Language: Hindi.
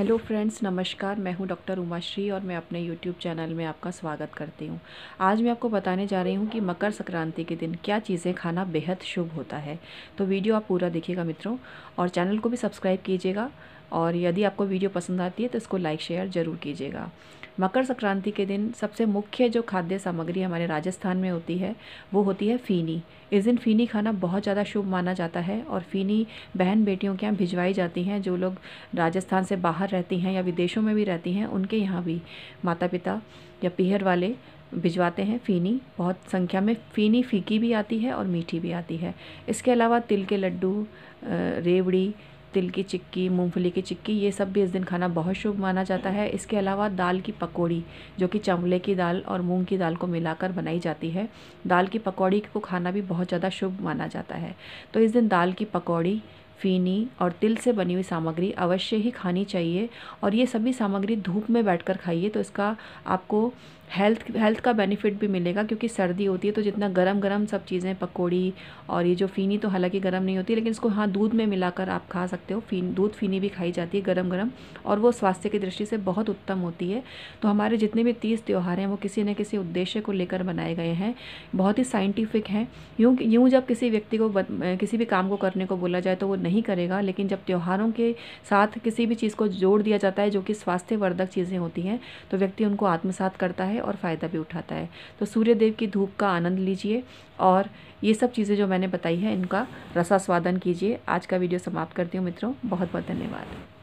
हेलो फ्रेंड्स नमस्कार मैं हूं डॉक्टर उमाश्री और मैं अपने यूट्यूब चैनल में आपका स्वागत करती हूं आज मैं आपको बताने जा रही हूं कि मकर संक्रांति के दिन क्या चीज़ें खाना बेहद शुभ होता है तो वीडियो आप पूरा देखिएगा मित्रों और चैनल को भी सब्सक्राइब कीजिएगा और यदि आपको वीडियो पसंद आती है तो इसको लाइक शेयर ज़रूर कीजिएगा मकर संक्रांति के दिन सबसे मुख्य जो खाद्य सामग्री हमारे राजस्थान में होती है वो होती है फ़ीनी इस दिन फ़ीनी खाना बहुत ज़्यादा शुभ माना जाता है और फ़ीनी बहन बेटियों के यहाँ भिजवाई जाती हैं जो लोग राजस्थान से बाहर रहती हैं या विदेशों में भी रहती हैं उनके यहाँ भी माता पिता या पीहर वाले भिजवाते हैं फ़ीनी बहुत संख्या में फ़ीनी फीकी भी आती है और मीठी भी आती है इसके अलावा तिल के लड्डू रेवड़ी तिल की चिक्की मूंगफली की चिक्की ये सब भी इस दिन खाना बहुत शुभ माना जाता है इसके अलावा दाल की पकौड़ी जो कि चावले की दाल और मूंग की दाल को मिलाकर बनाई जाती है दाल की पकौड़ी को खाना भी बहुत ज़्यादा शुभ माना जाता है तो इस दिन दाल की पकौड़ी फीनी और तिल से बनी हुई सामग्री अवश्य ही खानी चाहिए और ये सभी सामग्री धूप में बैठकर खाइए तो इसका आपको हेल्थ हेल्थ का बेनिफिट भी मिलेगा क्योंकि सर्दी होती है तो जितना गरम गरम सब चीज़ें पकौड़ी और ये जो फ़ीनी तो हालांकि गरम नहीं होती लेकिन इसको हाँ दूध में मिलाकर आप खा सकते हो फीन दूध फीनी भी खाई जाती है गरम गरम और वो स्वास्थ्य की दृष्टि से बहुत उत्तम होती है तो हमारे जितने भी तीस त्यौहार हैं वो किसी न किसी उद्देश्य को लेकर बनाए गए हैं बहुत ही साइंटिफिक हैं यूँ यूँ जब किसी व्यक्ति को किसी भी काम को करने को बोला जाए तो वो नहीं करेगा लेकिन जब त्यौहारों के साथ किसी भी चीज़ को जोड़ दिया जाता है जो कि स्वास्थ्यवर्धक चीज़ें होती हैं तो व्यक्ति उनको आत्मसात करता है है और फ़ायदा भी उठाता है तो सूर्यदेव की धूप का आनंद लीजिए और ये सब चीज़ें जो मैंने बताई है इनका रसा स्वादन कीजिए आज का वीडियो समाप्त करती हूँ मित्रों बहुत बहुत धन्यवाद